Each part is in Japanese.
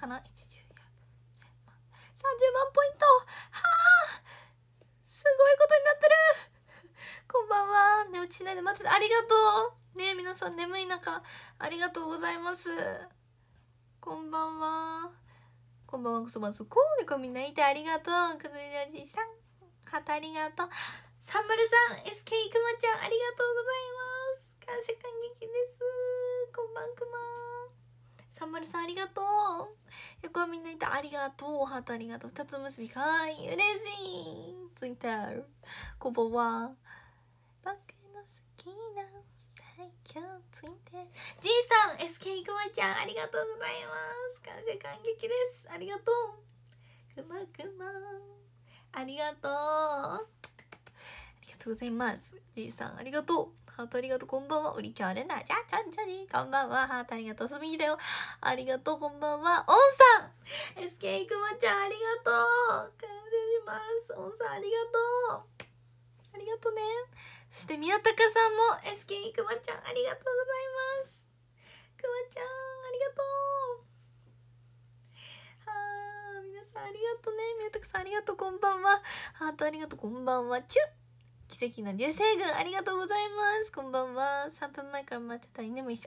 かな1 0万30万ポイントはあすごいことになってるこんばんは寝落ちしないで待っててありがとうね皆さん眠い中ありがとうございますこんばんはこんばんはこそばんそこでこみんないてありがとうくずりおじさんはたありがとうサンマルさん SK くまちゃんありがとうございます感謝感激ですこんばんくまサンマルさんありがとう横はみんないたありがとうハートありがとう二つ結びかわいい嬉しいツイッターこんばんは僕の好きな最強ツイッターじいさん SK くまちゃんありがとうございます感謝感激ですありがとうくまくまありがとうありがとうございますじいさんありがとうハートありがとう、こんばんは。おりきょうれな、じゃちゃんちゃに、こんばんは。ハートありがとう、すみぎだよ。ありがとう、こんばんは。おんさん !SK いくまちゃん、ありがとう感謝します。おんさん、ありがとうありがとうね。そして宮高さんも SK くまちゃんありがとうございます。くまちゃんありがとう。はあ、皆さんありがとうね。宮高さんありがとう。こんばんは。ハートありがとう。こんばんは。チュッ奇跡の流星群ありがとうございますこんばんは3分前から待ってた犬も一緒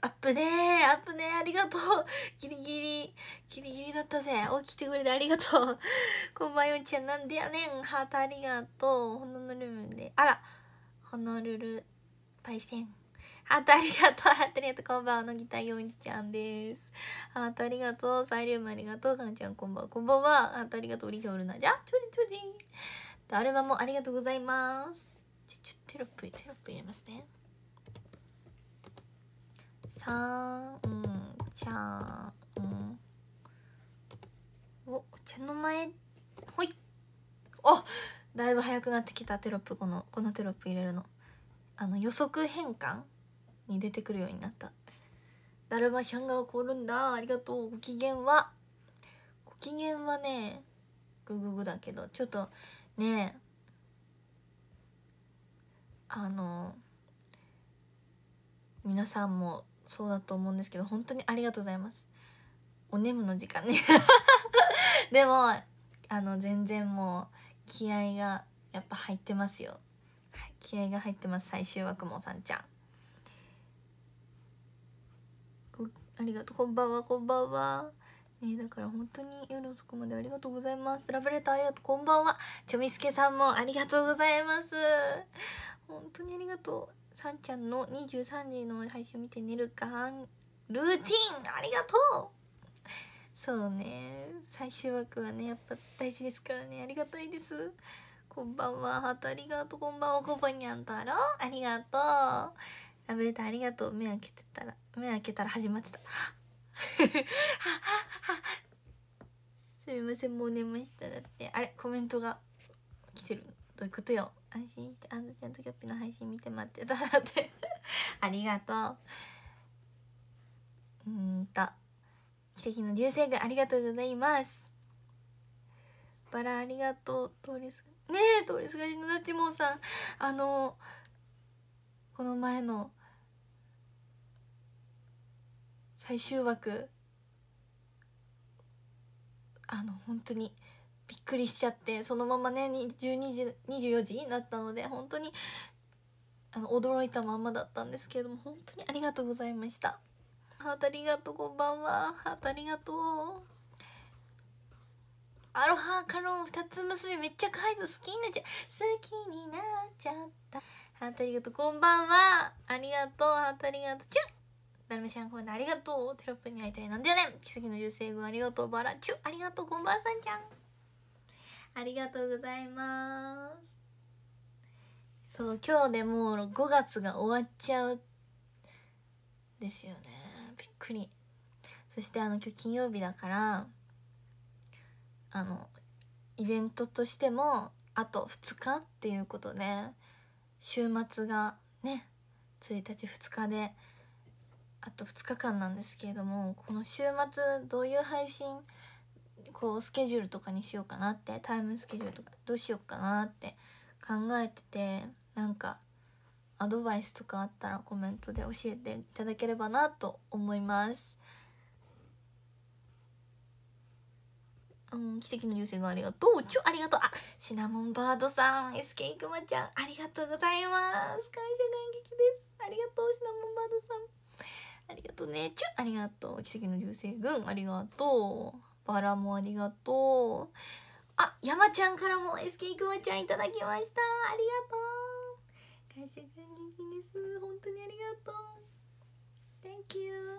あアップねーアップねーありがとう ギリギリギリギリだったぜ起きてくれてありがとう こんばんよちゃんなんでやねんハートありがとうホノルルであらホノルルパイセンハートありがとうハートありがとうこんばんはのぎたよんちゃんですハートありがとうサイリウムありがとうかんちゃんこんばんはこんばんはハートありがとうリヒョルナじゃちょじちょじアルバムもありがとうございますちょテロップテロップ入れますねさんちゃんお茶の前ほいあだいぶ早くなってきたテロップこのこのテロップ入れるのあの予測変換に出てくるようになっただるまシャンが凍るんだありがとうご機嫌はご機嫌はねグググだけどちょっとねあの皆さんもそうだと思うんですけど本当にありがとうございますおねむの時間ね でもあの全然もう気合がやっぱ入ってますよ、気合が入ってます最終枠もさんちゃんありがとうこんばんはこんばんはねだから本当に夜遅くまでありがとうございますラブレターありがとうこんばんはちょみすけさんもありがとうございます本当にありがとうさんちゃんの23時の配信を見て寝るかルーティンありがとうそうね最終枠はねやっぱ大事ですからねありがたいですこんばんはハートありがとうこんばんはこばにゃんたろありがとうラブレターありがとう目開けてたら目開けたら始まってた すみませんもう寝ましただってあれコメントが来てるどういうことよ安心してあんずちゃんときょっぴの配信見て待ってただって ありがとううんと奇跡の流星群ありがとうございますバラありがとう通りすねえ通りすがりのダチモンさんあのこの前の「最終枠あの本当にびっくりしちゃってそのままね12時24時になったので本当にあの驚いたままだったんですけれども本当にありがとうございましたハートありがとうこんばんはハートありがとうアロハカロン2つ結びめっちゃ可愛いの好きになっちゃう好きになっちゃったハートありがとうこんばんはありがとうハートありがとうチュンなみちゃんコーナーありがとうテロップに会いたいなんだよね奇跡の流星群ありがとうバラチュありがとうこんばんさんちゃんありがとうございますそう今日でもう5月が終わっちゃうですよねびっくりそしてあの今日金曜日だからあのイベントとしてもあと2日っていうことで週末がね1日2日であと2日間なんですけれどもこの週末どういう配信こうスケジュールとかにしようかなってタイムスケジュールとかどうしようかなって考えててなんかアドバイスとかあったらコメントで教えていただければなと思います。うん、奇跡の流星がありがとう。ちょ、ありがとう。あ、シナモンバードさん、SK くまちゃん、ありがとうございます。感謝感激です。ありがとう、シナモンバードさん。ありがとうね。チュありがとう。奇跡の流星群、ありがとう。バラもありがとう。あ、山ちゃんからも SK クまちゃんいただきました。ありがとう。会社が元です。本当にありがとう。Thank you.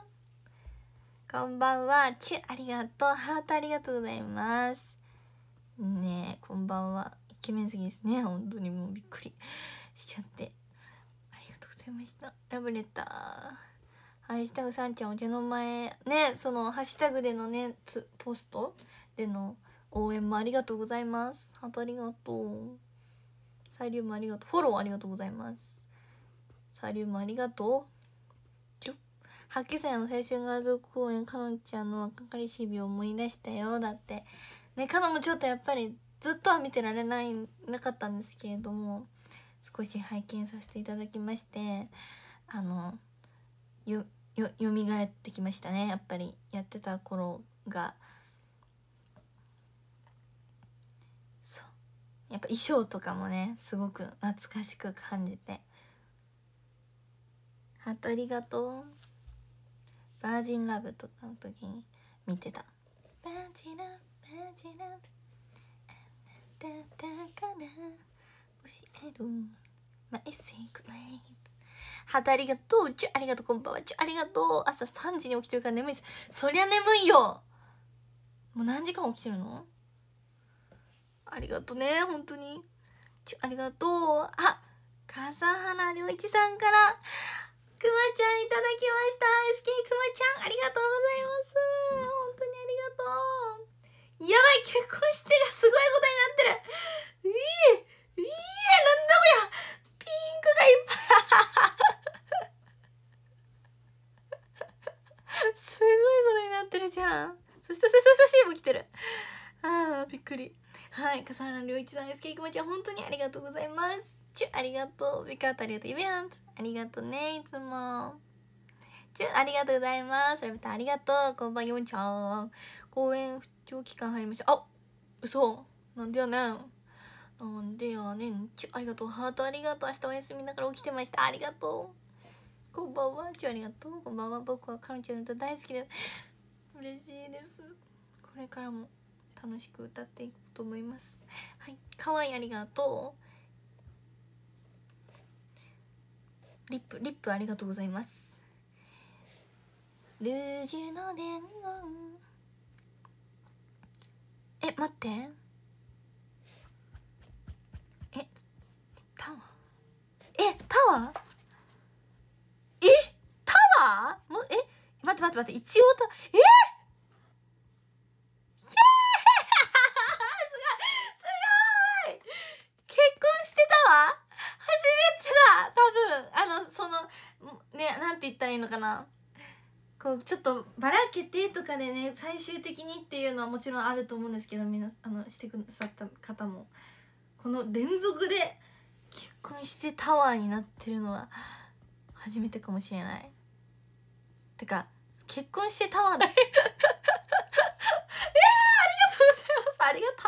こんばんは。チュありがとう。ハートありがとうございます。ねえ、こんばんは。イケメンすぎですね。本当にもうびっくりしちゃって。ありがとうございました。ラブレター。ハッシュタグさんちゃんお茶の前ねそのハッシュタグでのねつポストでの応援もありがとうございますハートありがとうサイリウムありがとうフォローありがとうございますサイリウムありがとうちょ8期生の青春ガール公演かのちゃんの若かりし日を思い出したよだってねかのもちょっとやっぱりずっとは見てられないなかったんですけれども少し拝見させていただきましてあのよよえってきましたねやっぱりやってた頃がそうやっぱ衣装とかもねすごく懐かしく感じてハートありがとうバージンラブとかの時に見てたバージンラブバージンラブあなただから教えるマイシークレイはたありがとう。ちゅありがとう。こんばんは。ちゅありがとう。朝3時に起きてるから眠いです。そりゃ眠いよもう何時間起きてるのありがとね、本当に。ちゅありがとう。あ、笠原良一さんから、くまちゃんいただきました。SK くまちゃん、ありがとうございます。本当にありがとう。やばい結婚してがすごいことになってるういえういえなんだこりゃいっぱいすごいことになってるじゃんそしてそしてそしても来てるああびっくりはい笠原良一さん SK くまちゃん本当にありがとうございますちゅありがとうビカートありがとうイベントありがとうねいつもちゅありがとうございますラブタありがとうこんばんよんちゃん公演不調期間入りましたあ嘘なんでやねんうんではねんちゅありがとうハートありがとう明日お休みだから起きてましたありがとうこんばんはちゅありがとうこんばんは僕は彼女の歌大好きで嬉しいですこれからも楽しく歌っていこうと思いますはいかわいありがとうリップリップありがとうございますルージュの伝言え待ってえタワーえタワーもえ待って待って待って一応たえーして言ったらいいのかなこうちょっとばらけてとかでね最終的にっていうのはもちろんあると思うんですけど皆あのしてくださった方もこの連続で結婚してタワーになってるのは初めてかもしれないてか結婚してタワーだえ ー、ありがとうございますありがとう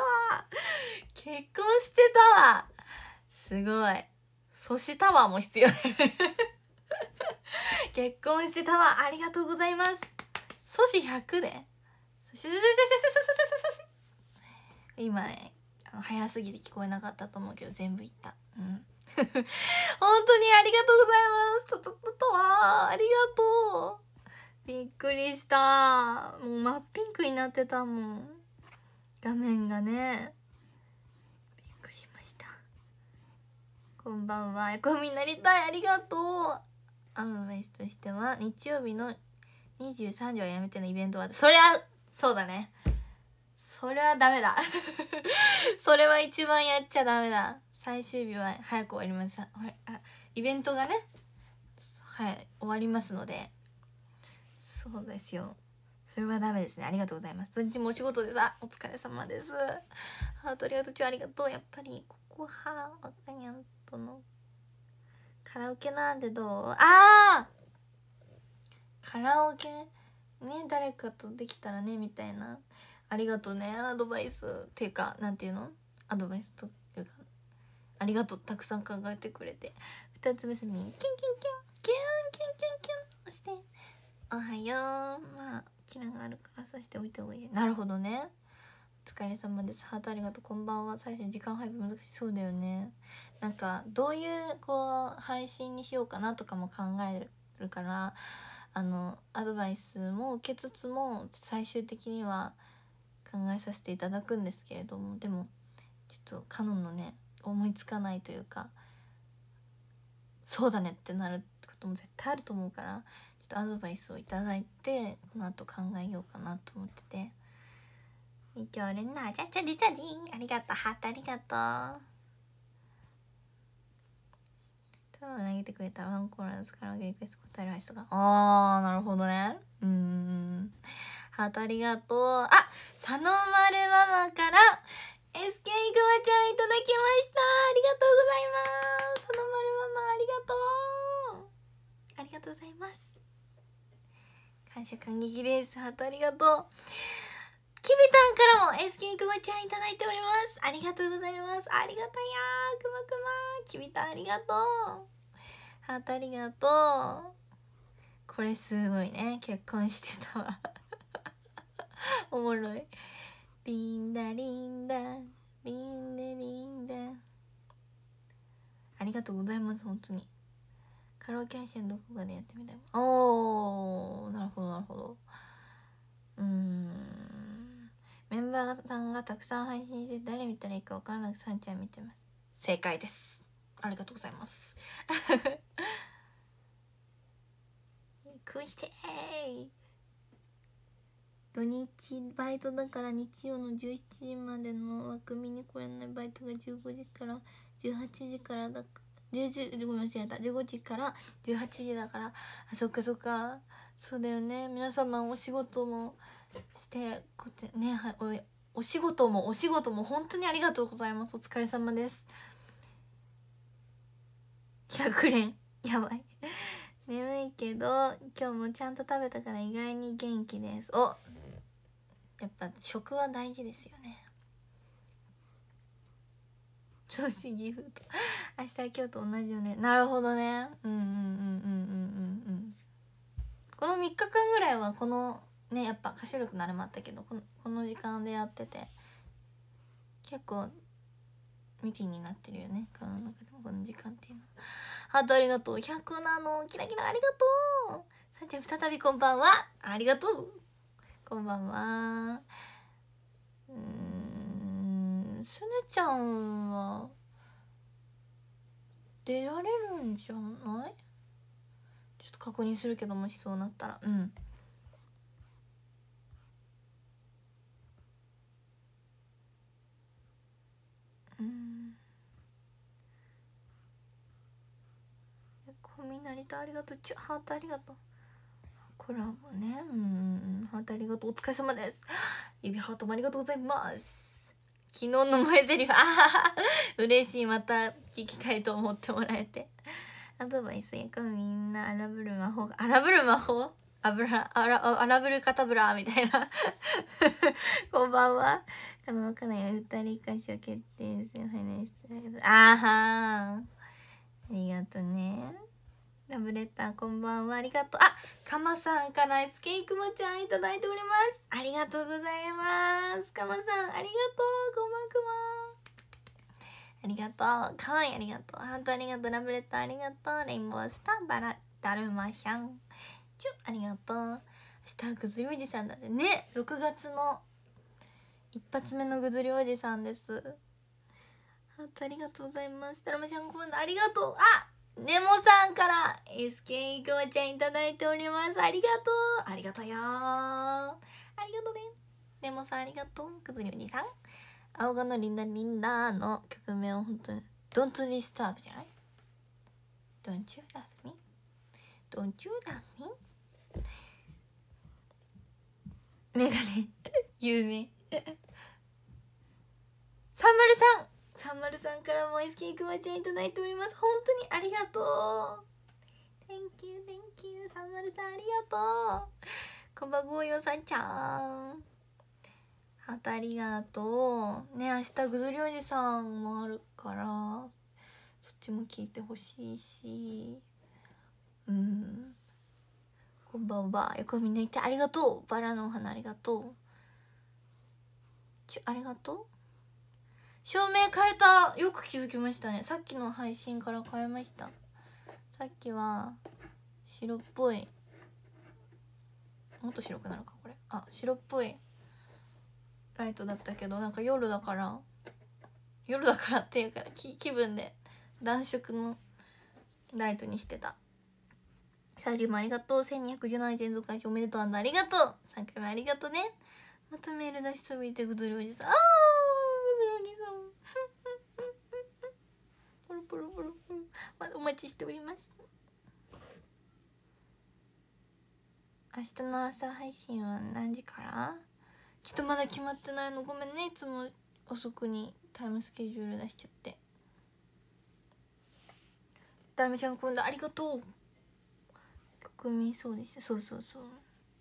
結婚してタワーすごいそしタワーも必要結婚してタワーありがとうございます素子100で今ね早すぎて聞こえなかったと思うけど全部いったうん、本当にありがとうございますととととわありがとうびっくりしたもう真っピンクになってたもん画面がねびっくりしましたこんばんはエコミになりたいありがとうアムメシとしては日曜日の23時はやめてのイベントはそりゃそうだねそれはダメだ それは一番やっちゃダメだ最終日は早く終わりますあイベントがねはい終わりますのでそうですよそれはダメですねありがとうございます土日もお仕事でさお疲れ様ですハートリア途中ありがとうやっぱりここはあかにゃんとのカラオケなんでどうああカラオケね誰かとできたらねみたいなありがとうねアドバイスっていうかなんていうのアドバイスとありがとうたくさん考えてくれて二つ目びキュンキュンキュンキュンキュンキュンキュンして「おはよう」まあキラがあるからさしておいた方がいいなるほどねお疲れ様ですハートありがとうこんばんは最初に時間配分難しそうだよねなんかどういうこう配信にしようかなとかも考えるからあのアドバイスも受けつつも最終的には考えさせていただくんですけれどもでもちょっとカノンのね思いつかないというかそうだねってなることも絶対あると思うからちょっとアドバイスを頂いてこの後考えようかなと思ってて。ありがとうハートありがとう多分投げてくれたワンコーラスからリクエスト答える話とかあなるほどねうんハートありがとうあ佐野丸ママから SK いくまちゃんいただきましたありがとうございますそのまるままありがとうありがとうございます感謝感激ですハートありがとうきみたんからも SK くまちゃんいただいておりますありがとうございますありがたやーくまくまきみたんありがとうハートありがとうこれすごいね結婚してたわおもろいリンダリンダリンダリンダありがとうございます本当にカラオケ配信どこかでやってみたいおーなるほどなるほどうんメンバーさんがたくさん配信して誰見たらいいか分からなくさんちゃん見てます正解ですありがとうございます くうして土日バイトだから日曜の17時までの枠見に来れないバイトが15時から18時からだ10時ごめん間違えた15時から18時だからあそっかそっかそうだよね皆様お仕事もしてこっちねはいおお仕事もお仕事も本当にありがとうございますお疲れ様です100連やばい眠いけど今日もちゃんと食べたから意外に元気ですおやっぱ食は大事ですよね調子岐阜と明日今日と同じよねなるほどねうんうんうんうんうんうんこの3日間ぐらいはこのねやっぱ歌手力なるまったけどこのこの時間でやってて結構ミキになってるよねこの中でもこの時間っていうのハートありがとう100なのキラキラありがとうさんちゃん再びこんばんはありがとうこんばんはうんすねちゃんは出られるんじゃないちょっと確認するけどもしそうなったらうんうん小みなりとありがとうちハートありがとうコラボねうんハートありがとうお疲れ様です指ハートもありがとうございます昨日の萌えゼリフあはは嬉しいまた聞きたいと思ってもらえてアドバイス役みんな荒ぶる魔法が荒ぶる魔法油あらぶるかたぶらみたいな こんばんはあのかなり二人歌唱決定戦ファイナリストライブあーはーありがとねラブレターこんばんはありがとうあかまさんからスケイくまちゃんいただいておりますありがとうございますかまさんありがとうこんばんくまありがとうかわいいありがとうハートありがとうラブレターありがとうレインボースターバラだるましゃんちゅありがとう明日ぐずりおじさんだってね6月の一発目のぐずりおじさんですハートありがとうございますだるましゃんコメントありがとうあネモさんから SK いくまちゃんいただいております。ありがとうありがとうよありがとうねネモさんありがとうくずりお兄さん青がのリンダリンダの曲名を本当に Don't disturb じゃない Don't you love me? Don't you love me? メガネ有名。サンマルさんかんまるさんからもアイスケーくまちゃんいただいております本当にありがとう Thank you, thank you さんまるさんありがとうこんばんごよさんちゃーんハートありがとうね明日ぐずりおじさんもあるからそっちも聞いてほしいしうんこんばんは横みんないてありがとうバラのお花ありがとうちゅありがとう照明変えたよく気づきましたねさっきの配信から変えましたさっきは白っぽいもっと白くなるかこれあ白っぽいライトだったけどなんか夜だから夜だからっていうか気分で暖色のライトにしてたサリリもありがとう1217連続開始おめでとうありがとう3回目ありがとうねまたメール出しすぎてぐずりおじさんああ待ちしております明日の朝配信は何時からちょっとまだ決まってないのごめんねいつも遅くにタイムスケジュール出しちゃってダルちゃん今度ありがとう国民そうでしたそうそうそう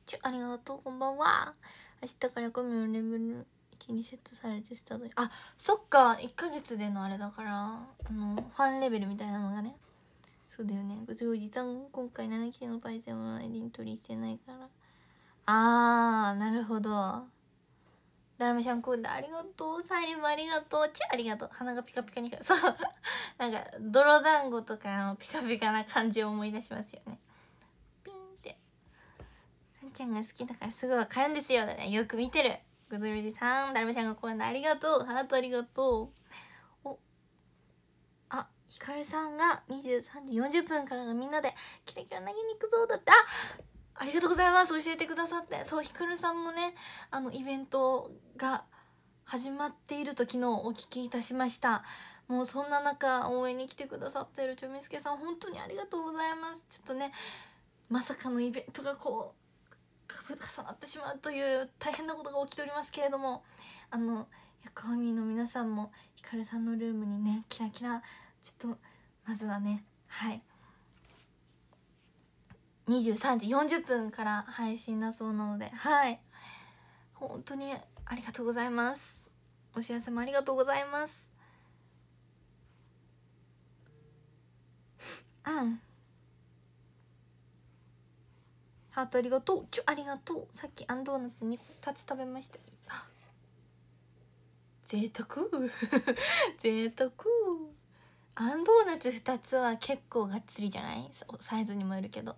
ちょありがとうこんばんは明日からコミのレベル1にセットされてスタートあそっか1ヶ月でのあれだからあのファンレベルみたいなのがねそうだよね別におじさん今回7期のパイセンはエリン取りしてないからあーなるほどダラメシャンコーダありがとうサイリもありがとうチェありがとう鼻がピカピカにそう なんか泥団子とかのピカピカな感じを思い出しますよねピンってさんちゃんが好きだからすぐわかるんですよねよく見てるグドルジさんダラメシャンがコーダありがとうハートありがとうひかるさんが23時40分からがみんなでキラキラ投げに行くぞだってあありがとうございます教えてくださってそうひかるさんもねあのイベントが始まっていると昨日お聞きいたしましたもうそんな中応援に来てくださっているちょみすけさん本当にありがとうございますちょっとねまさかのイベントがこう重なってしまうという大変なことが起きておりますけれどもあのヤカオミの皆さんもひかるさんのルームにねキラキラちょっとまずはねはい23時40分から配信だそうなのではい本当にありがとうございますお知らせもありがとうございますうんハートありがとうちょありがとうさっきあんドーナツ2個2ち食べました贅沢 贅沢あんドーナツ2つは結構がっつりじゃないサイズにもよるけど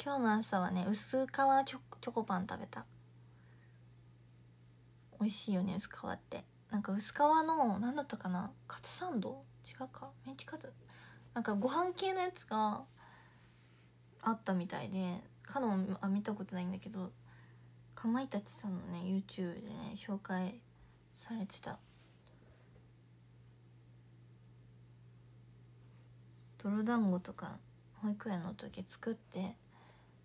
今日の朝はね薄皮チョチョコパン食べた美味しいよね薄皮ってなんか薄皮の何だったかなカツサンド違うかメンチカツなんかご飯系のやつがあったみたいでカノンあ見たことないんだけどかまいたちさんのね YouTube でね紹介されてた泥団子とか保育園の時作って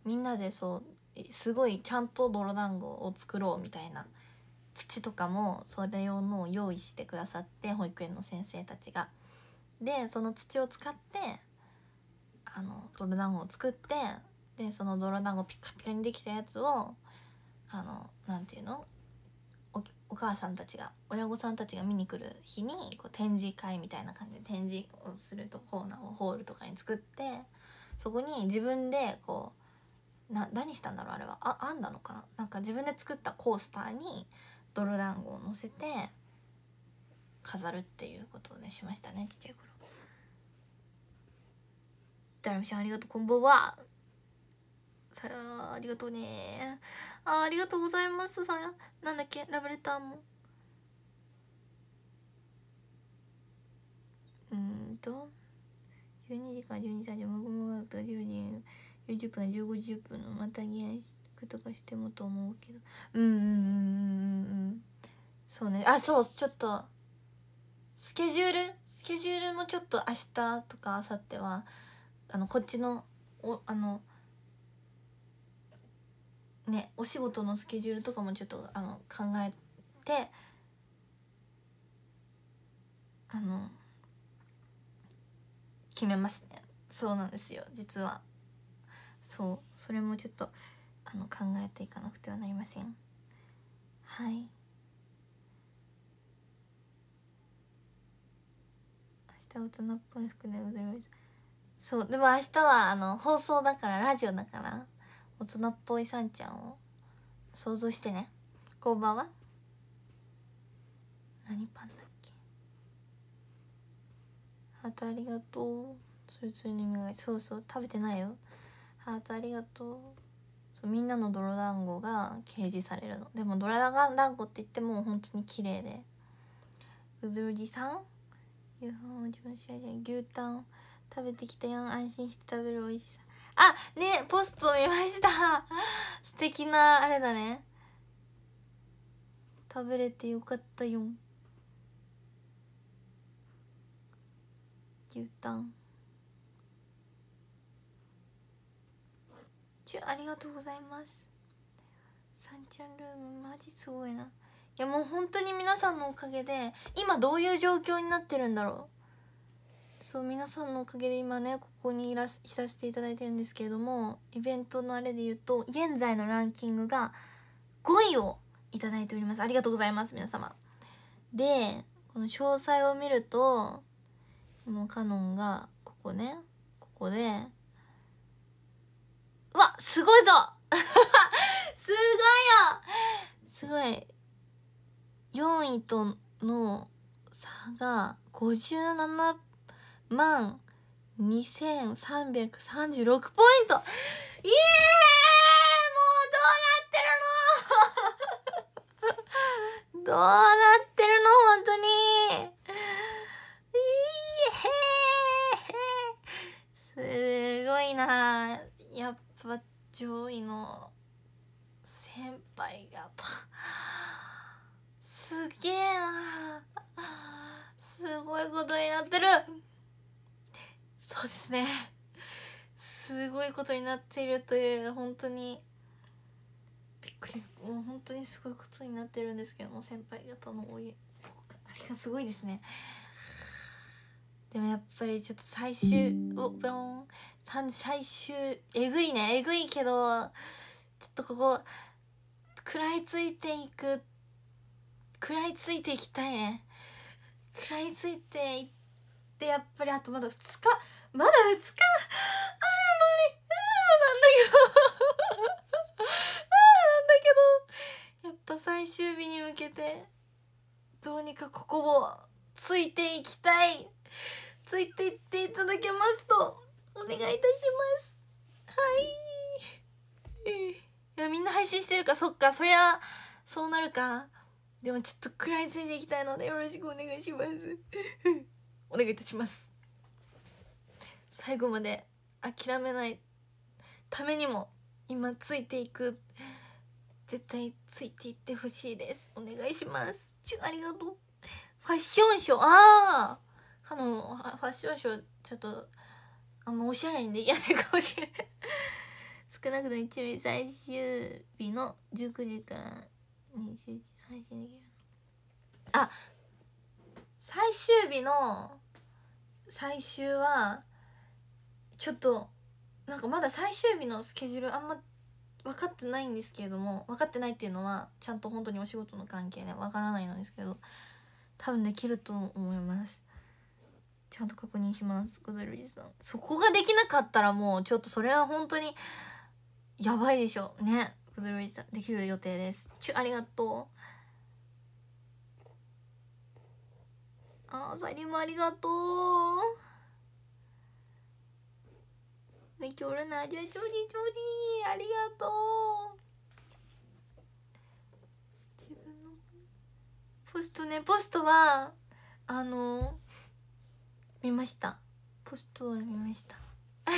みんなでそうすごいちゃんと泥団子を作ろうみたいな土とかもそれ用のを用意してくださって保育園の先生たちが。でその土を使ってあの泥団子を作ってでその泥団子ピカピカにできたやつをあのなていうのお母さんたちが親御さんたちが見に来る日にこう展示会みたいな感じで展示をするとコーナーをホールとかに作ってそこに自分でこうな何したんだろうあれはあ編んだのかななんか自分で作ったコースターに泥団子を乗せて飾るっていうことをねしましたねちっちゃい頃。ダラムさありがとうこんばんはさあ、ありがとうねあ。ありがとうございます。さあ、なんだっけラブレターも。うんと、12時か12時30分、もぐもぐと10時、40分、15時10分のまたギアとかしてもと思うけど。うんうんうんうんうん。そうね。あ、そう、ちょっと、スケジュールスケジュールもちょっと明日とか明後日は、あの、こっちの、お、あの、ねお仕事のスケジュールとかもちょっとあの考えてあの決めますねそうなんですよ実はそうそれもちょっとあの考えていかなくてはなりませんはい明日大人っぽい服で踊りますそうでも明日はあの放送だからラジオだから大人っぽいさんちゃんを想像してねこんばんは何パンだっけハートありがとうそれついに目がそうそう食べてないよハートありがとうそうみんなの泥団子が掲示されるのでも泥団子って言っても本当に綺麗でうずうじさん夕や牛タン食べてきたよ安心して食べる美味しさあねポスト見ました 素敵なあれだね食べれてよかったよ牛タンちゅありがとうございますサンチゃんルームマジすごいないやもう本当に皆さんのおかげで今どういう状況になってるんだろうそう皆さんのおかげで今ねここにいらしさせていただいてるんですけれどもイベントのあれで言うと現在のランキングが5位をいただいておりますありがとうございます皆様でこの詳細を見るともうカノンがここねここでうわすごいぞ すごいよすごい4位との差が57万2336ポイントイエーイもうどうなってるの どうなってるの本当にイエーイすごいなやっぱ上位の先輩方すげえなすごいことになってるそうですねすごいことになっているという本当にびっくりもう本当にすごいことになってるんですけども先輩方のお家ありがすごいですねでもやっぱりちょっと最終おブロン最終えぐいねえぐいけどちょっとここ食らいついていく食らいついていきたいね食らいついていってやっぱりあとまだ2日まだ2日あるのにうーなんだけどうーなんだけどやっぱ最終日に向けてどうにかここをついていきたいついていっていただけますとお願いいたしますはいいやみんな配信してるかそっかそりゃそうなるかでもちょっと食らいついていきたいのでよろしくお願いします お願いいたします最後まで諦めないためにも今ついていく絶対ついていってほしいですお願いしますちゅありがとうファッションショーああかのファッションショーちょっとあんまおしゃれにできない かもしれない少なくとも一日最終日の19時から20時配信できるあ最終日の最終はちょっとなんかまだ最終日のスケジュールあんま分かってないんですけれども分かってないっていうのはちゃんと本当にお仕事の関係ね分からないのですけど多分できると思いますちゃんと確認します小鳥さんそこができなかったらもうちょっとそれは本当にやばいでしょうね小鳥さんできる予定ですちゅありがとうあさりもありがとうね今日るなじゃあジョージジョありがとう自分のポストねポストはあの見ましたポストは見ました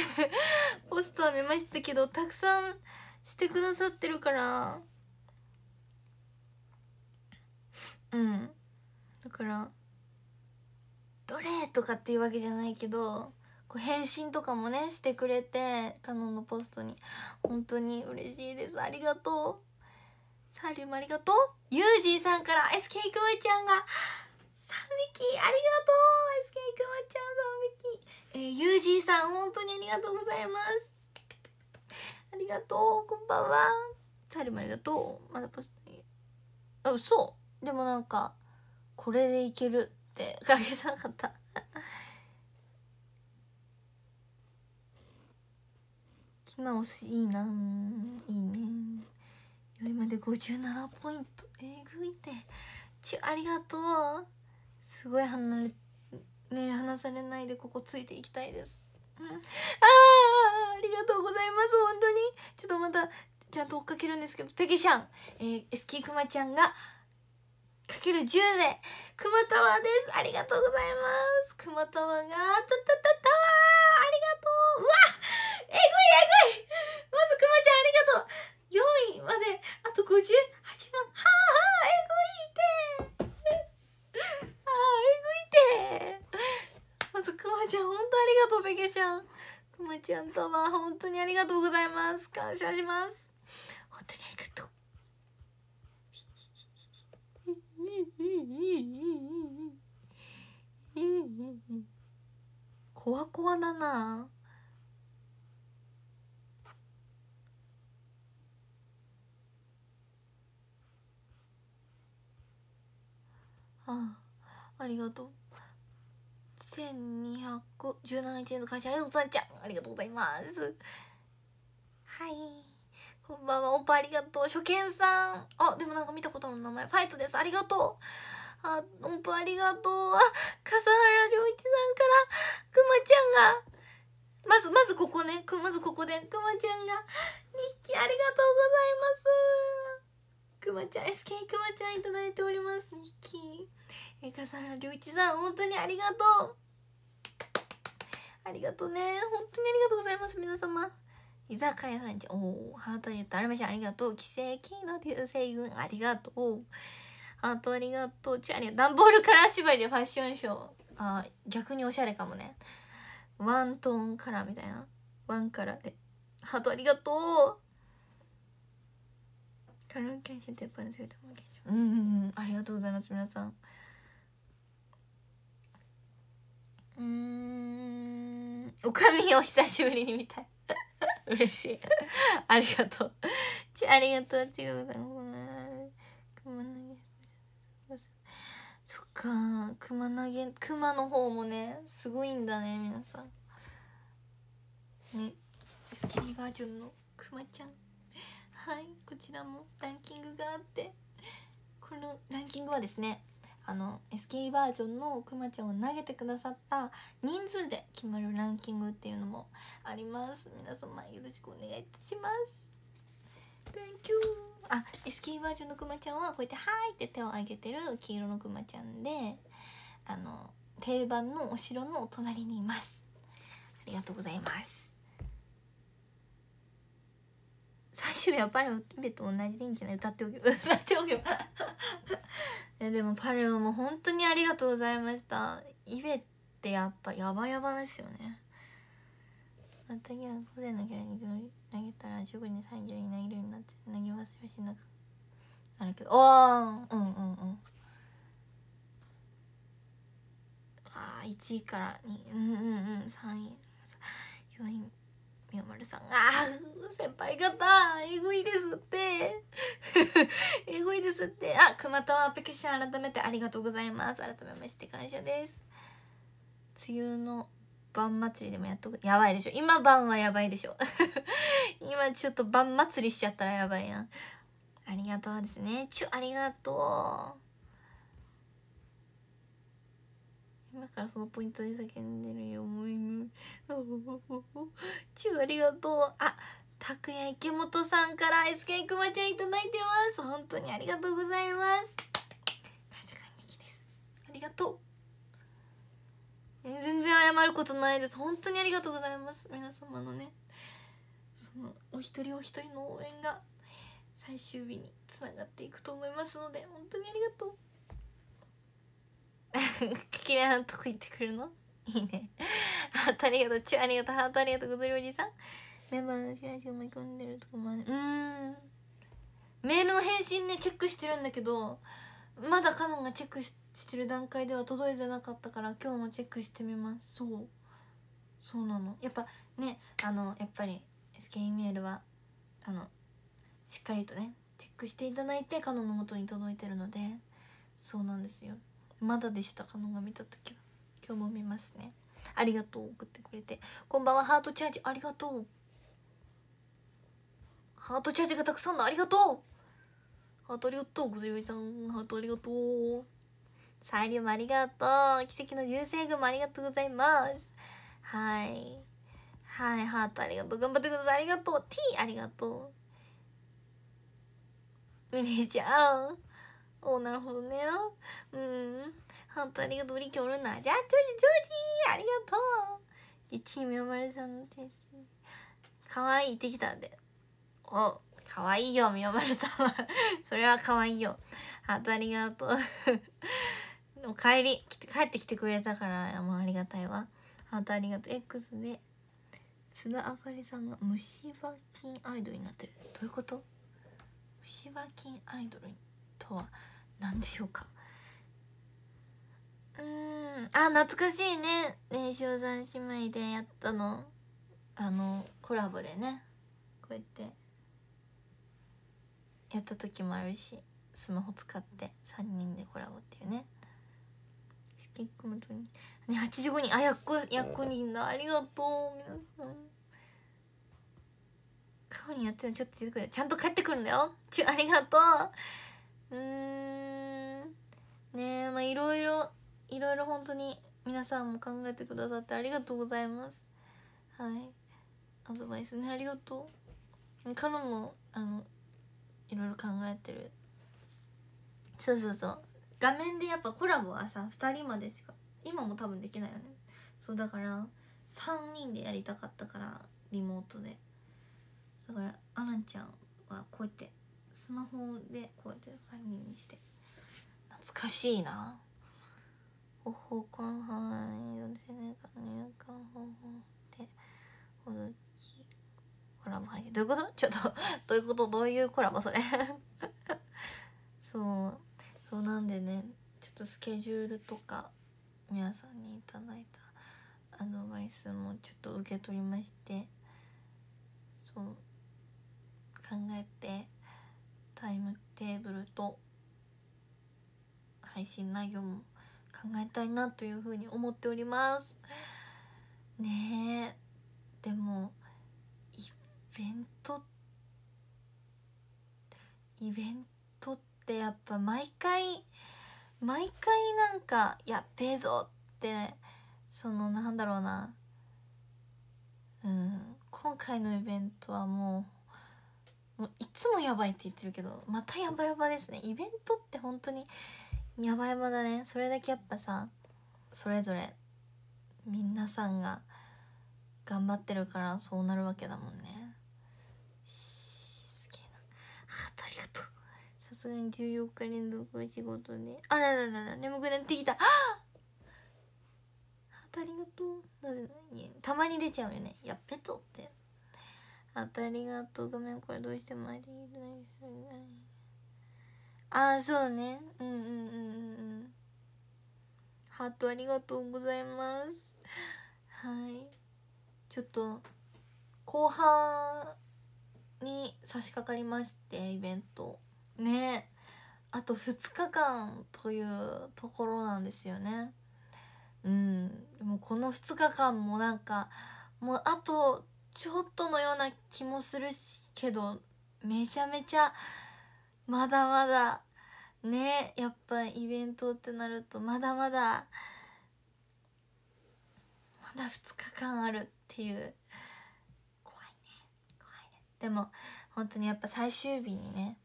ポストは見ましたけどたくさんしてくださってるからうんだからどれとかっていうわけじゃないけどこう返信とかもねしてくれてカノンのポストに本当に嬉しいですありがとうサリウムありがとうユージーさんから SK くまちゃんが3匹ありがとう SK くまちゃん3匹、えー、ユージーさん本当にありがとうございますありがとうこんばんはサリウムありがとうまだポストにあ嘘でもなんかこれでいけるってかけなかったき直しいないいね4位まで57ポイントえぐいてちゅありがとうすごい離れね離されないでここついていきたいです、ああありがとうございます本当にちょっとまたちゃんと追っかけるんですけどペギシャン、えー、S キーくまちゃんがかける10でくまタワーですありがとうございますくまタワーがたたたたわーありがとううわえぐいえぐいまずくまちゃんありがとう !4 位まで、あと58万。はあはあ、えぐいってはあ、えぐいってまずくまちゃん、ほんとありがとう、ベケちゃん。くまちゃんとは、ほんとにありがとうございます。感謝します。ほんとにありがとう。こわこわだな。ああありがとう1217日連続配信ありがとうございちゃんありがとうございますはいこんばんはおオパありがとう初見さんあでもなんか見たことの名前ファイトですありがとうあおオパありがとうあ笠原良一さんからくまちゃんがまずまずここねくまずここでくまちゃんが2匹ありがとうございますくまちゃん SK くまちゃんいただいております2匹え笠原良一さん本当にありがとうありがとうね本当にありがとうございます皆様居酒屋さんちおおハートに言ったあれましありがとう奇跡の流星群ありがとうハートありがとうありがとうダンボールカラー縛りでファッションショーあ逆におしゃれかもねワントーンカラーみたいなワンカラーでハートありがとうカラーケーンシャンテーパンにすると思うけどうんうんありがとうございます皆さんうんおかみを久しぶりに見たい 嬉しいありがとうちありがとうちがまさんそっかくま投げくまの方もねすごいんだね皆さんねスキーバージョンのくまちゃんはいこちらもランキングがあってこのランキングはですねあの SKE バージョンのくまちゃんを投げてくださった人数で決まるランキングっていうのもあります皆様よろしくお願いいたします Thank you あ SKE バージョンのくまちゃんはこうやって「はい」って手を挙げてる黄色のくまちゃんであの定番のお城のお隣にいますありがとうございます最終日はパレオベと同じでいいんじゃない 歌っておけば歌っておけばでもパルオも本当にありがとうございましたイベってやっぱやばやばですよねまたぎは午前のギャに投げたら15時に3ギャに投げるようになって投げますよしなくなるけどおおうんうんうんああ1位から2うんうんうん3位4位み丸さんが「先輩方エグいですってえぐいですって あ熊玉アプリケーション改めてありがとうございます改めまして感謝です梅雨の晩祭りでもやっとくやばいでしょ今晩はやばいでしょ 今ちょっと晩祭りしちゃったらやばいなありがとうですねちゅありがとう今からそのポイントで叫んでるよもう犬チューありがとうあたくや池本さんからアイスケくまちゃんいただいてます本当にありがとうございます大社感激ですありがとう、え全然謝ることないです本当にありがとうございます皆様のねそのお一人お一人の応援が最終日につながっていくと思いますので本当にありがとう嫌いなとこ行ってくるのいいね。ハートありがとう。チューありがとう。ハートありがとう。ごぞりおじさん。メンバーの試合中チュ思い込んでるとこまでううん。メールの返信ね、チェックしてるんだけど、まだカノンがチェックしてる段階では届いてなかったから、今日もチェックしてみます。そう。そうなの。やっぱね、あの、やっぱり SKE メールは、あの、しっかりとね、チェックしていただいて、カノンの元に届いてるので、そうなんですよ。まだでしたかのが見た時は今日も見ますねありがとう送ってくれてこんばんはハートチャージありがとうハートチャージがたくさんのありがとうハートありがとうぐずよいちゃんハートありがとうサイリウムありがとう奇跡の流星群もありがとうございますはいはいハートありがとう頑張ってくださいありがとう T ありがとうミレちゃんおなるほどねうん本当ありがとう우리결혼하ジ조지조지ありがとう一位みまるさんの天使かわいいってきたんでおかわいいよみまるさんは それはかわいいよ本当ありがとうお帰り帰ってきてくれたからもうありがたいわ本当ありがとう X で須田あかりさんが虫歯菌アイドルになってるどういうこと虫歯菌アイドルとは何でしょうかうんあ懐かしいねねさん姉妹でやったのあのコラボでねこうやってやった時もあるしスマホ使って3人でコラボっていうね結構本当にね85人あやっこやっこんだありがとう皆さん顔にやってるのちょっと出てくるちゃんと帰ってくるんだよちゅありがとううんねえまあいろいろいろいろ本当に皆さんも考えてくださってありがとうございますはいアドバイスねありがとうカノもあのいろいろ考えてるそうそうそう画面でやっぱコラボはさ2人までしか今も多分できないよねそうだから3人でやりたかったからリモートでだからアナちゃんはこうやってスマホでこうやって3人にして。懐かしいな方法この範囲の青年間の入管方法で驚きコラボ配信どういうことちょっと どういうことどういうコラボそれ そうそうなんでねちょっとスケジュールとか皆さんにいただいたアドバイスもちょっと受け取りましてそう考えてタイムテーブルと配信内容も考えたいなというふうに思っておりますねえでもイベントイベントってやっぱ毎回毎回なんかやっべえぞってそのなんだろうなうん今回のイベントはもうもういつもやばいって言ってるけどまたやばやばですねイベントって本当にやばいまだねそれだけやっぱさそれぞれみんなさんが頑張ってるからそうなるわけだもんねすげえなあありがとうさすがに14日連続仕事であらららら眠くなってきたあありがとうなぜたまに出ちゃうよねやっべとってあたりがとうごめんこれどうしてもありえないああそうねうんうんうんうんうんハートありがとうございますはいちょっと後半に差し掛かりましてイベントねあと2日間というところなんですよねうんでもこの2日間もなんかもうあとちょっとのような気もするけどめちゃめちゃまだまだねやっぱイベントってなるとまだまだまだ2日間あるっていう怖いね怖いねでも本当にやっぱ最終日にね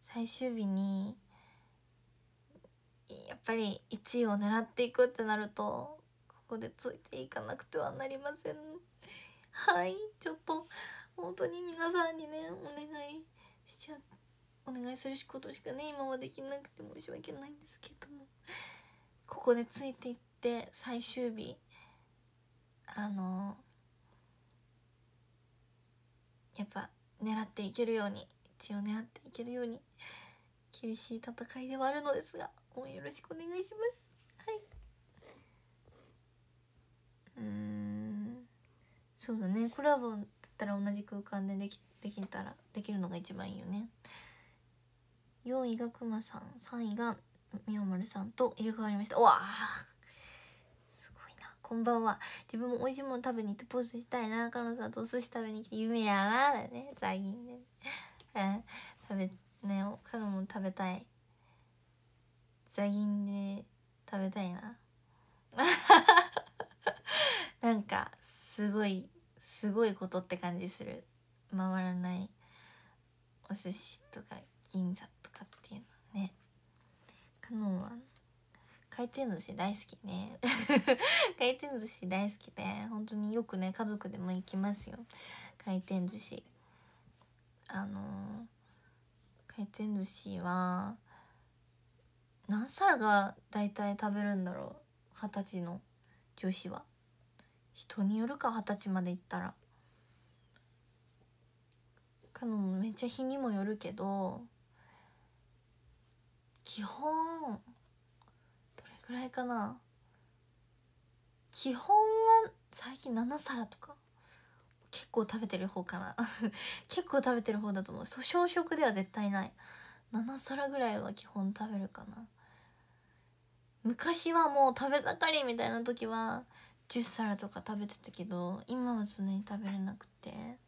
最終日にやっぱり1位を狙っていくってなるとここでついていかなくてはなりませんはいちょっと本当に皆さんにねお願いしちゃって。お願いすることしかね今はできなくて申し訳ないんですけどもここでついていって最終日あのやっぱ狙っていけるように一応狙っていけるように厳しい戦いではあるのですが応援よろしくお願いしますはいうんそうだねコラボだったら同じ空間でできできたらできるのが一番いいよね4位がくまさん3位がみおまるさんと入れ替わりましたわあすごいなこんばんは自分も美味しいもの食べに行ってポーズしたいな彼女さんとお寿司食べに来て夢やなだね最近ね 食べねお彼も食べたいザギンで食べたいな なんかすごいすごいことって感じする回らないお寿司とか銀座カノンは回転寿司大好きね 回転寿司大好きで本当によくね家族でも行きますよ回転寿司あのー、回転寿司は何皿が大体食べるんだろう二十歳の女子は人によるか二十歳まで行ったらかのめっちゃ日にもよるけど基本どれぐらいかな基本は最近7皿とか結構食べてる方かな 結構食べてる方だと思う小食では絶対ない7皿ぐらいは基本食べるかな昔はもう食べ盛りみたいな時は10皿とか食べてたけど今は常に食べれなくて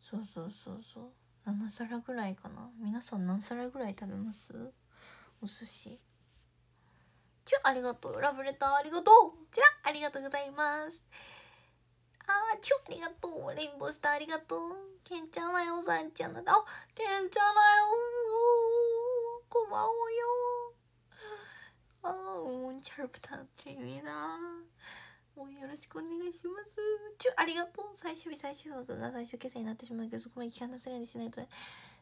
そうそうそうそう7皿ぐらいかな皆さん何皿ぐらい食べますお寿司ちゅありがとうラブレターありがとうこちらありがとうございますあーちゅありがとうレインボースターありがとうけんちゃんはよさんちゃんなだあけんちゃんはよこんばおはよあーおんチャルプターって応援よろしくお願いしますちゅありがとう最終日最終枠が最終決戦になってしまうけどそこまで聞かなせなようにしないとね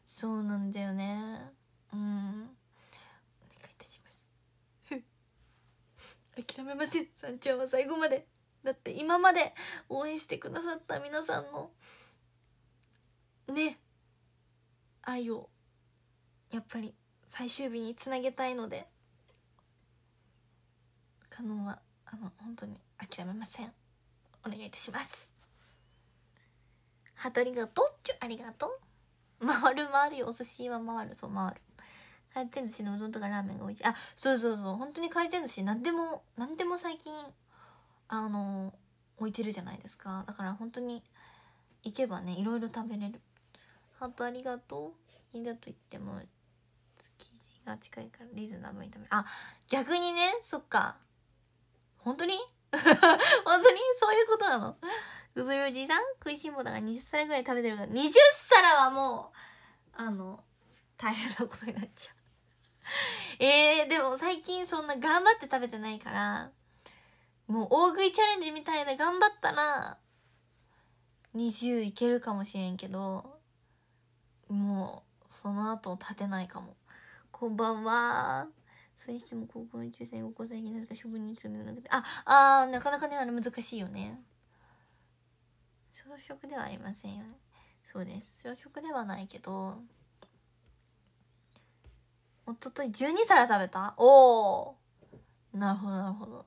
そうなんだよねうんお願いいたします諦めませんさんちゃんは最後までだって今まで応援してくださった皆さんのね愛をやっぱり最終日につなげたいので可能はあの本当に諦めませんお願いいたしますハートありがとうちゅありがとう回る回るよお寿司は回るそう回る回転寿司のうどんとかラーメンが美味しいあそうそうそう本当に回転寿司何でも何でも最近あの置いてるじゃないですかだから本当に行けばねいろいろ食べれるハートありがとういいだと言っても築地が近いからリーズナブルに食べるあ逆にねそっか本当に 本当にそういうことなのうずおじさん食いしん坊だから20皿ぐらい食べてるから20皿はもうあの大変なことになっちゃう えー、でも最近そんな頑張って食べてないからもう大食いチャレンジみたいな頑張ったら20いけるかもしれんけどもうその後立てないかもこんばんはそれにしても高校の抽選5個最近なぜか処分に積んでなくてああーなかなかねあれ難しいよね小食ではありませんよねそうです小食ではないけどおととい12皿食べたおおなるほどなるほど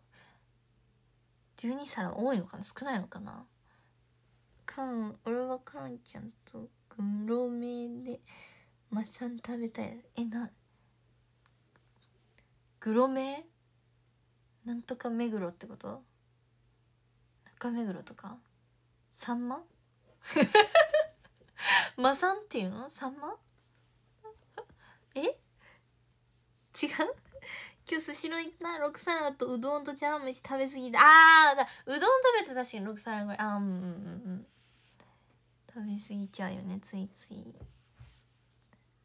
12皿多いのかな少ないのかなかん俺はかんちゃんと軍狼名でマシャン食べたいえな黒目なんとか目黒ってこと中目黒とかさんまマさん っていうのさんまえ違う今日寿司のい、行った6皿とうどんと茶碗蒸し食べ過ぎたあーだうどん食べて確かに6皿ぐらいあうんうんうん食べ過ぎちゃうよねついつい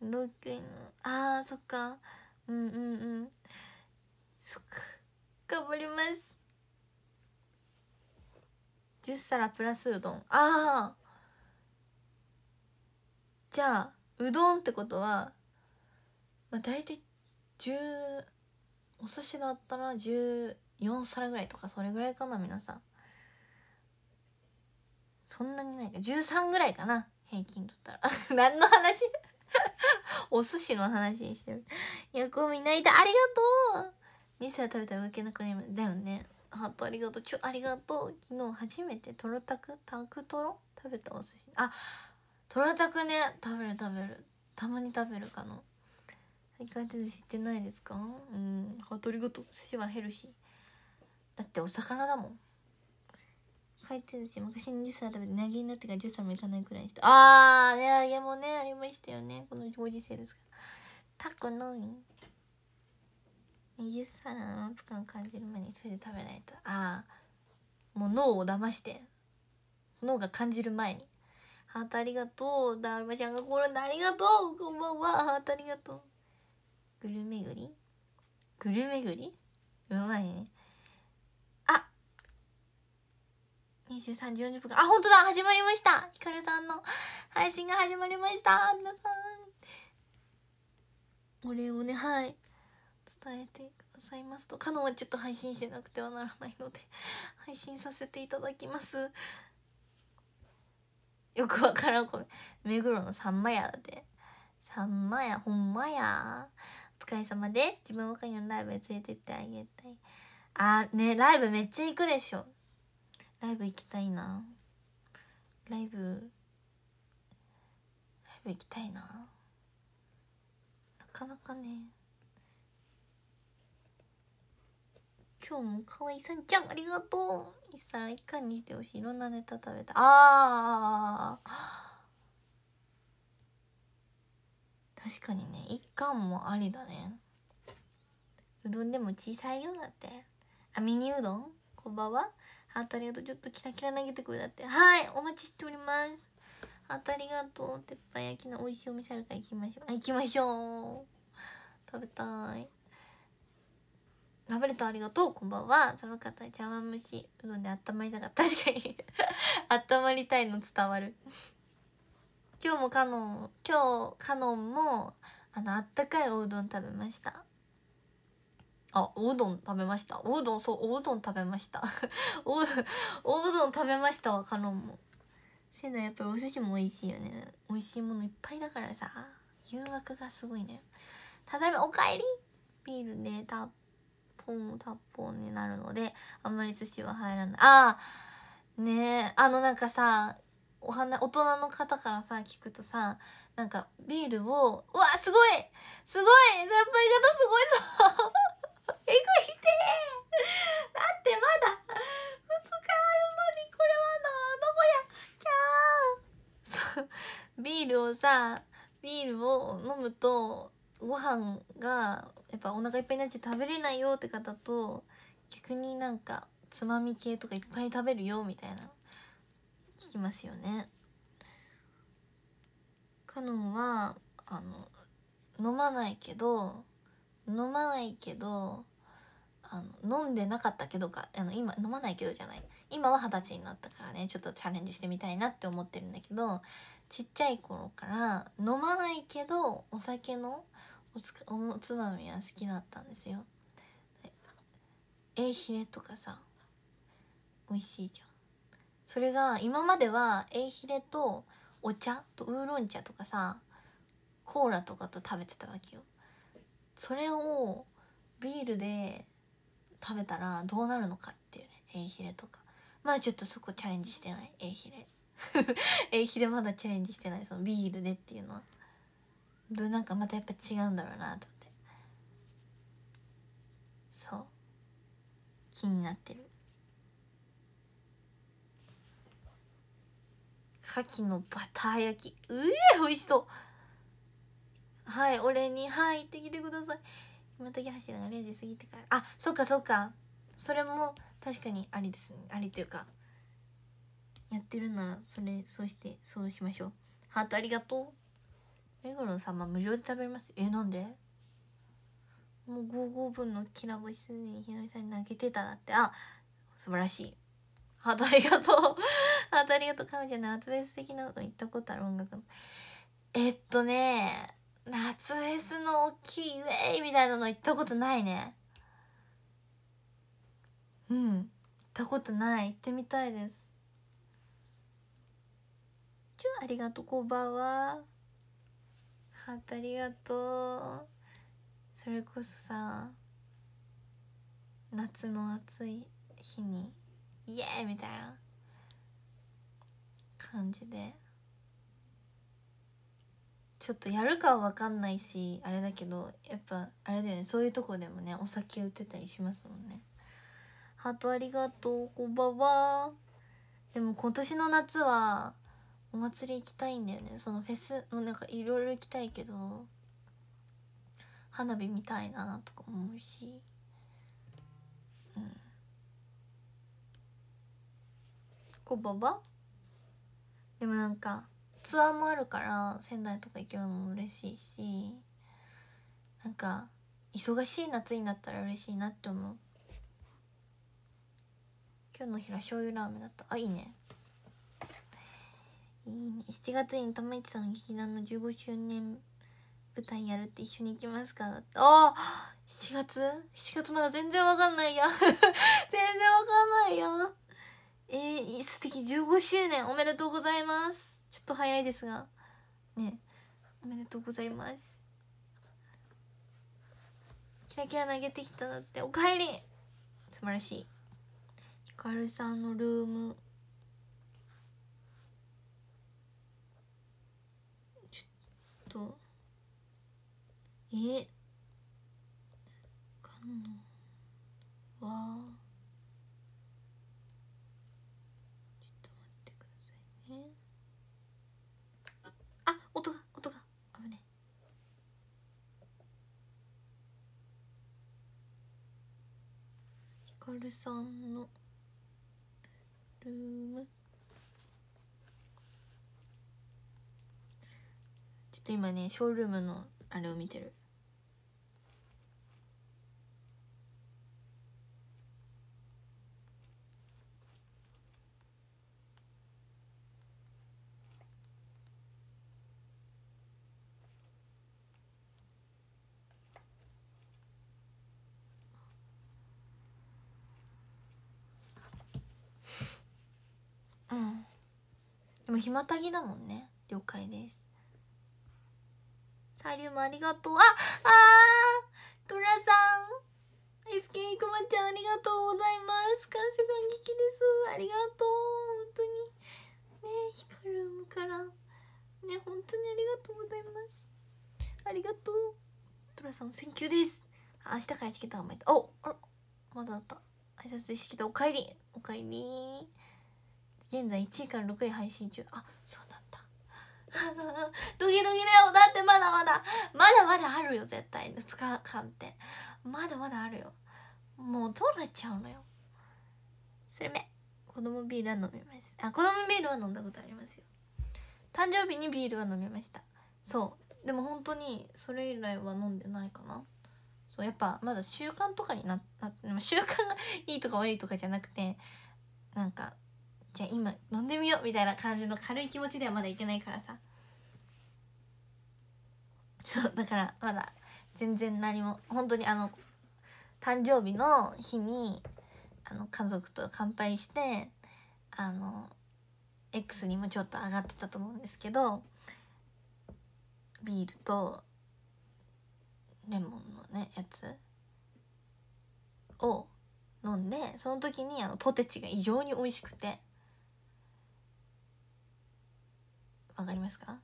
6円のあーそっかうんうんうんそっか頑張ります10皿プラスうどんああじゃあうどんってことはまあ大体10お寿司だったら14皿ぐらいとかそれぐらいかな皆さんそんなにないか13ぐらいかな平均とったら 何の話 お寿司の話にしてる。ヤコみないタ、ありがとう2歳食べたら動けなくなりだよねハートありがとうちょありがとう昨日初めてとろたくたくとろ食べたお寿司あとろたくね食べる食べるたまに食べるかな最近外と知ってないですかうんハートありがとう寿司はヘルシだってお魚だもん回転寿司昔に10歳食べて値上げになってから10歳もいかないくらいにしたああ値上げもねありましたよねこのご時世ですからタコのみ20皿の満腹感感じる前にそれで食べないとああもう脳を騙して脳が感じる前にハートありがとうだるまちゃんが転んでありがとうこんばんはハートありがとうぐるめぐりぐるめぐりうまいねあ23時40分あ本当だ始まりましたひかるさんの配信が始まりました皆さんお礼をねはい伝えてくださいますとカノンはちょっと配信しなくてはならないので 配信させていただきますよくわからんこれ目黒のさんまやでさんまやほんまやお疲れ様です自分もカニのライブへ連れてってあげたいあねライブめっちゃ行くでしょライブ行きたいなライブライブ行きたいななかなかね今日も河いさんちゃんありがとう一皿一貫にしてほしいいろんなネタ食べたああ。確かにね一貫もありだねうどんでも小さいよだってあミニうどんこんばんはハートありがとうちょっとキラキラ投げてくるだってはいお待ちしておりますハートありがとう鉄板焼きの美味しいお店あるから行きましょうあ行きましょう食べたいラブレターありがとうこんばんは寒かった茶碗蒸しうどんで温まりたかった確かに 温まりたいの伝わる今日もカノン今日カノンもあの温かいおうどん食べましたあおうどん食べましたおうどんそうおうどん食べました おうどん食べましたわカノンもせなやっぱりお寿司も美味しいよね美味しいものいっぱいだからさ誘惑がすごいねただいまおかえりビールねたっ本タッポンになるのであんまり寿司は入らないああねえあのなんかさお花大人の方からさ聞くとさなんかビールをうわすごいすごい先輩方すごいぞ えぐいてだってまだ2日あるのにこれはなんだこりゃキャー ビールをさビールを飲むとご飯がやっぱお腹いっぱいになっちゃ食べれないよって方と逆になんかつまみ系とかいっぱい食べるよみたいな聞きますよね。かのんはあの飲まないけど飲まないけどあの飲んでなかったけどかあの今飲まないけどじゃない今は二十歳になったからねちょっとチャレンジしてみたいなって思ってるんだけどちっちゃい頃から飲まないけどお酒のおつおつまみは好きだったんですよえひれとかさ美味しいじゃんそれが今まではえひれとお茶とウーロン茶とかさコーラとかと食べてたわけよそれをビールで食べたらどうなるのかっていうねえひれとかまあちょっとそこチャレンジしてないえひれ えひれまだチャレンジしてないそのビールでっていうのは。でなんかまたやっぱ違うんだろうなと思ってそう気になってる牡蠣のバター焼きうえ美味しそうはい俺に「はい」行ってきてください今時橋が0時過ぎてからあそっかそっかそれも確かにありですねありというかやってるならそれそうしてそうしましょうハートありがとう目黒のン無料で食べますえなんでもう5合分のきらぼしすでにひのりさんに投げてただってあ素晴らしいありがとう ありがとうかみちゃん夏フェス的なの行ったことある音楽のえっとね夏フェスの大きいウェイみたいなの行ったことないねうん行ったことない行ってみたいですチュありがとうこんばんはありがとうそれこそさ夏の暑い日にイエーイみたいな感じでちょっとやるかは分かんないしあれだけどやっぱあれだよねそういうとこでもねお酒売ってたりしますもんねハートありがとうこんばんはでも今年の夏はお祭り行きたいんだよねそのフェスもなんかいろいろ行きたいけど花火見たいなとか思うしうんこばばでもなんかツアーもあるから仙台とか行けるのも嬉しいしなんか忙しい夏になったら嬉しいなって思う今日の日は醤油ラーメンだったあいいねいいね7月に玉市さんの劇団の15周年舞台やるって一緒に行きますかってああ7月 ?7 月まだ全然わかんないや 全然わかんないやえー、素敵15周年おめでとうございますちょっと早いですがねおめでとうございますキラキラ投げてきただっておかえり素晴らしいひかるさんのルームえかのはちょっと待ってくださいねあ音が音が危ねひかるさんのルームちょっと今ねショールームのあれを見てるうんでもひまたぎだもんね了解ですサリウムありがとうあああトラさんアイスケークマちゃんありがとうございます感謝感激ですありがとう本当にねヒカルームからね本当にありがとうございますありがとうトラさんセンキューです明日からチケット販売おあらまだだった挨拶してきたおかえりおかえり現在1位から6位配信中あそうなんだ ドキドキだよだってまだまだまだまだあるよ絶対2日間ってまだまだあるよもうどうなっちゃうのよそれ目子供ビールは飲みましたあ子供ビールは飲んだことありますよ誕生日にビールは飲みましたそうでも本当にそれ以来は飲んでないかなそうやっぱまだ習慣とかになっ習慣がいいとか悪いとかじゃなくてなんかじゃあ今飲んでみようみたいな感じの軽い気持ちではまだいけないからさそうだからまだ全然何も本当にあの誕生日の日にあの家族と乾杯してあの X にもちょっと上がってたと思うんですけどビールとレモンのねやつを飲んでその時にあのポテチが異常に美味しくてわかりますか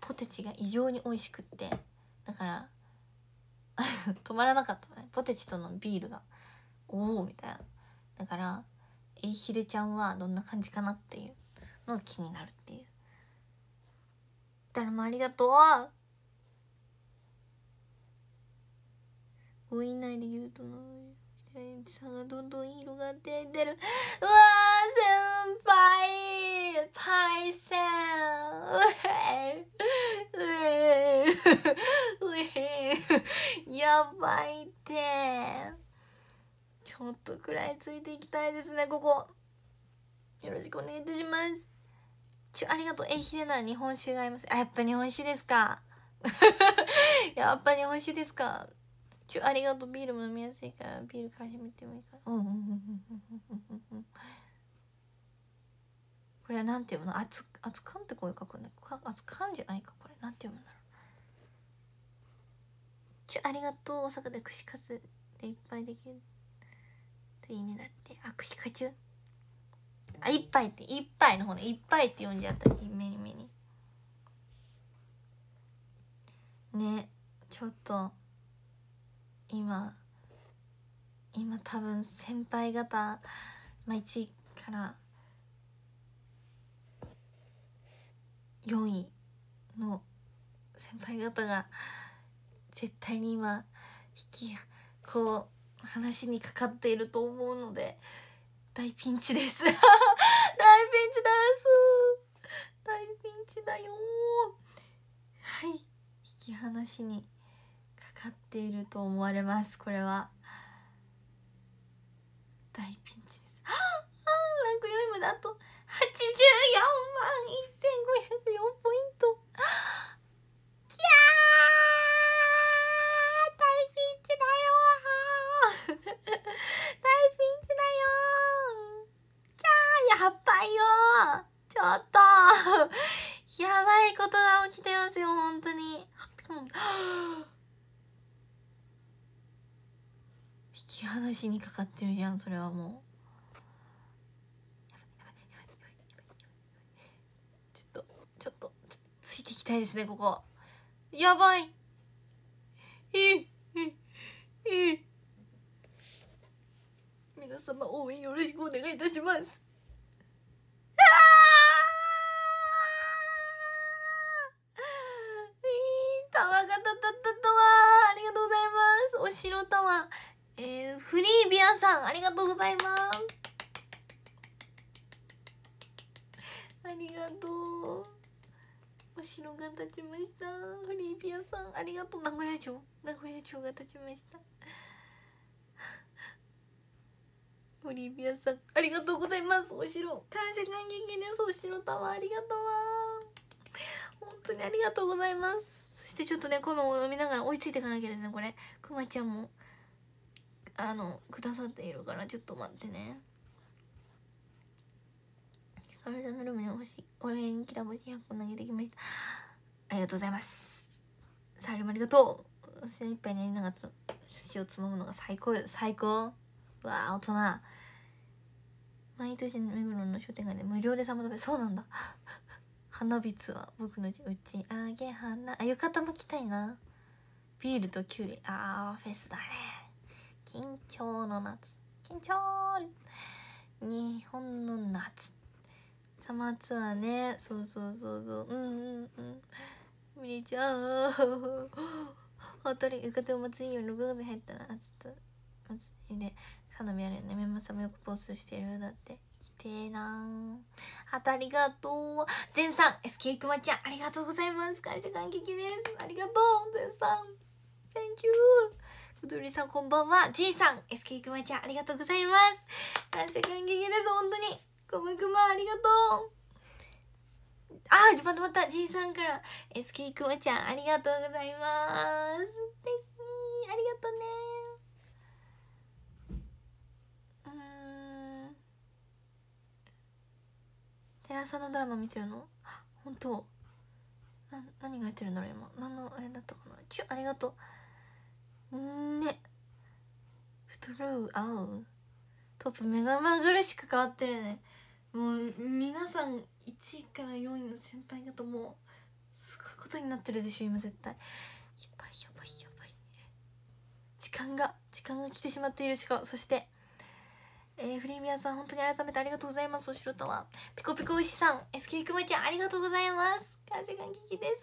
ポテチが異常に美味しくってだから 止まらなかったねポテチとのビールがおおみたいなだからえいひれちゃんはどんな感じかなっていうのが気になるっていう誰もありがとう5位以内で言うとないジャさんがどんどん色が出てるうわ先輩パイセンうえうえうえやばいってちょっとくらいついていきたいですねここよろしくお願いいたしますちゅ、ありがとうえひれな日本酒がいますあやっぱ日本酒ですかやっぱ日本酒ですかちゅありがとうビールも飲みやすいからビール買い占めてもいいかなうんうんうんうんうんうんこれはなんて読むの熱熱かんって声書くんだあ熱かんじゃないかこれなんて読むんだろうちゅありがとう大阪で串カツでいっぱいできるといいねだってあ串カツあいっぱいっていっぱいの方ねいっぱいって読んじゃった目に目にねちょっと今今多分先輩方、まあ、1位から4位の先輩方が絶対に今引きこう話にかかっていると思うので大ピンチです 大ピンチです大ピンチだよはい引き離しに使っていると思われますこれは大ピンチです ああランク4位まであと84万1504ポイントきゃ ー大ピンチだよ 大ピンチだよきゃーやばいよちょっと やばいことが起きてますよ本当に き話にかかってるじゃんそれはもうちょっとちょっとついていきたいですねここやばいえええ皆様応援よろしくお願いいたしますタワーが立ったったわありがとうございますお城タワーフリービアさんありがとうございますありがとうお城が立ちましたフリービアさんありがとう名古屋城名古屋城が立ちましたフリービアさんありがとうございますお城感謝感激ですお城タワーありがとう本当にありがとうございますそしてちょっとねコマを読みながら追いついていかなきゃですねこれくまちゃんもあのくださっているからちょっと待ってねかさんのルームにお礼にきらぼし100個投げてきましたありがとうございますもありがとうしいっぱいりながら寿司をつまむのが最高最高わあ大人毎年目黒の商店街で無料でサマ食べそうなんだ花びつは僕のうちあげ花あ浴衣も着たいなビールとキュウリああフェスだね緊張の夏緊張日本の夏サマーツアーねそうそうそうそううんうんうん無理ちゃう本当に受かってお祭りよ6月入ったらちょっと祭りで花見あるよねメンマさんもよくポーズしてるよだってきてーなあとりがとう全さん SK クマちゃんありがとうございます感謝感激ですありがとう全さん Thank you ふとりさんこんばんは。じいさん、SK くまちゃん、ありがとうございます。感謝感激です、本当に。こまくま、ありがとう。あ、またまた、じいさんから、SK くまちゃん、ありがとうございます。ですね。ありがとうね。うん。寺さんのドラマ見てるの本当な、何がやってるんだろう、今。何のあれだったかな。ちゅ、ありがとう。ね太る青トップ目がまぐるしく変わってるねもう皆さん1位から4位の先輩方もうすごいことになってるでしょ今絶対やばいやばいやばい時間が時間が来てしまっているしかそしてえー、フリーミアさん本当に改めてありがとうございますおしろとはピコピコ牛さん SK くまちゃんありがとうございます感謝感激です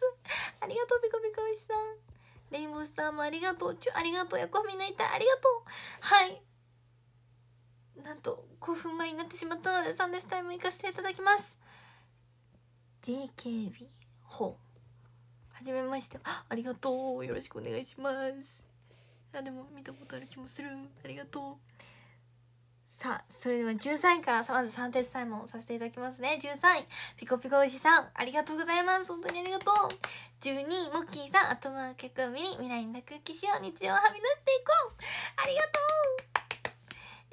ありがとうピコピコ牛さんレインボースターもありがとう。ちゅ、ありがとう。ヤコみんないた。ありがとう。はい。なんと、5分前になってしまったので、サンデスタイム行かせていただきます。JKB、ほう。はじめまして。ありがとう。よろしくお願いします。あ、でも見たことある気もする。ありがとう。さあ、それでは13位からまずデスタイムをさせていただきますね。13位、ピコピコ牛さん、ありがとうございます。本当にありがとう。12モッキーさん後回客を見に未来に楽器きしよう日常をはみ出していこうありがとう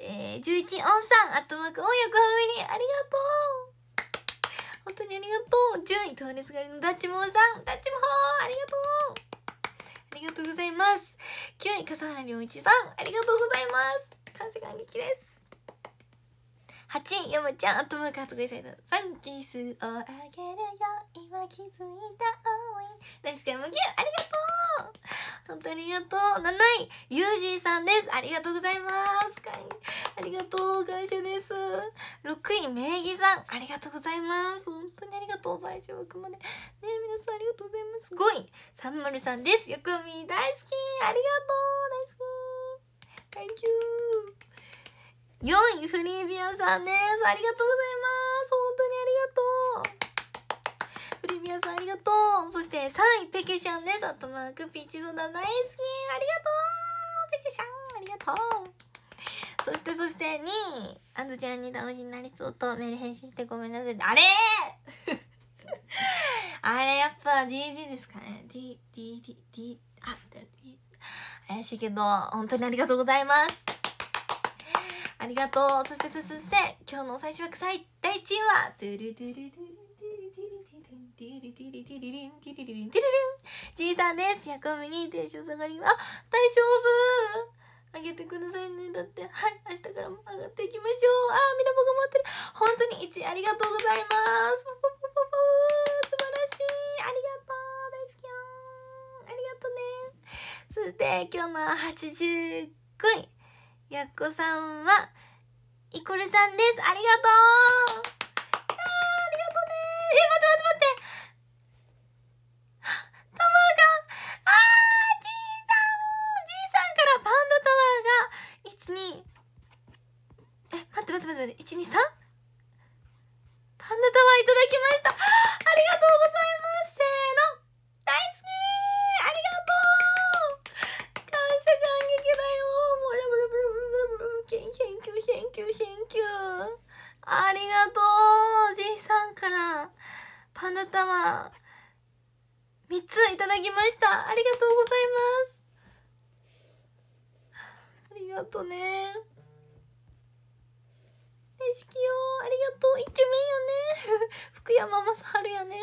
えー、11音さん後幕音楽ファミリーありがとう本当にありがとう10位当日すがりのダッチモーさんダッチモーありがとうありがとうございます9位笠原良一さんありがとうございます感謝感激です八位山ちゃんトもかとこいさいのサンキスをあげるよ今気づいた思い大好きなむぎゅありがとう本当ありがとう七位ユージーさんですありがとうございますありがとう感謝です6位名義さんありがとうございます本当にありがとう最初枠までね皆さんありがとうございます5位サンマルさんですよくみ大好きありがとう大好き Thank you 4位、フリービアさんです。ありがとうございます。本当にありがとう。フリービアさんありがとう。そして3位、ペケシャンです。あとマーク、ピーチソーダ大好き。ありがとうペケシャンありがとうそしてそして2位、あずちゃんに倒しになりそうとメール返信してごめんなさい。あれあれやっぱ DD ですかね。D、D、D、D、あ、怪しいけど、本当にありがとうございます。ありがとうそしてそして今日の最終枠最第1位はトィリティリティリリンティリリリンティリリンじいさんです薬務にテンション下がります大丈夫あげてくださいねだってはい明日からも上がっていきましょうあーミラボが待ってる本当に1位ありがとうございますポポポポポ素晴らしいありがとう大好きよありがとうねそして今日の85位やっこさんは、イコルさんです。ありがとうありがとうねえ、待って待って待ってタワーが、あー、じいさんじいさんからパンダタワーが、一二え、待って待って待って待って、1、2、3? 花束3ついただきましたありがとうございますありがとうねえしきよありがとうイケメンやね 福山雅治やね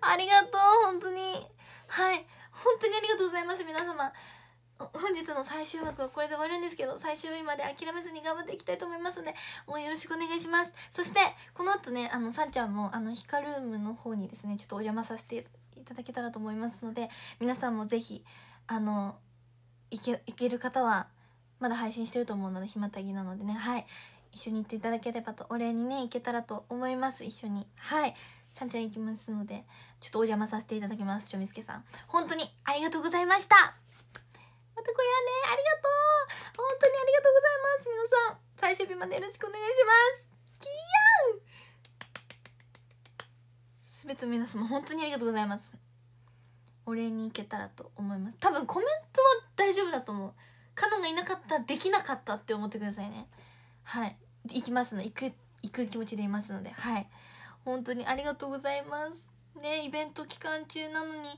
ありがとう本当にはい本当にありがとうございます皆様本日の最終枠はこれで終わるんですけど最終日まで諦めずに頑張っていきたいと思いますのでもうよろしくお願いしますそしてこの後ねあのさんちゃんもあのヒカルームの方にですねちょっとお邪魔させていただけたらと思いますので皆さんもぜひあの行け行ける方はまだ配信してると思うのでひまたぎなのでねはい一緒に行っていただければとお礼にね行けたらと思います一緒にはいさんちゃん行きますのでちょっとお邪魔させていただきますちょみすけさん本当にありがとうございましたまた小屋ねありがとう本当にありがとうございます皆さん最終日までよろしくお願いしますキーヤンすべての皆様本当にありがとうございますお礼に行けたらと思います多分コメントは大丈夫だと思うカノンがいなかったできなかったって思ってくださいねはい行きますの行く行く気持ちでいますのではい本当にありがとうございますねイベント期間中なのに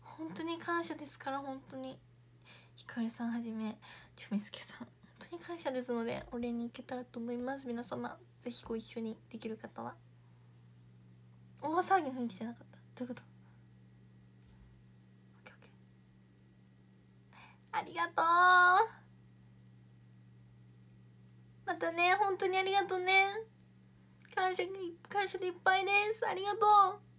本当に感謝ですから本当にひかるさんはじめちょみすけさん本当に感謝ですのでお礼に行けたらと思います皆様ぜひご一緒にできる方は大騒ぎの雰囲気じゃなかったどういうことありがとうまたね本当にありがとうね感謝感謝でいっぱいですありがとう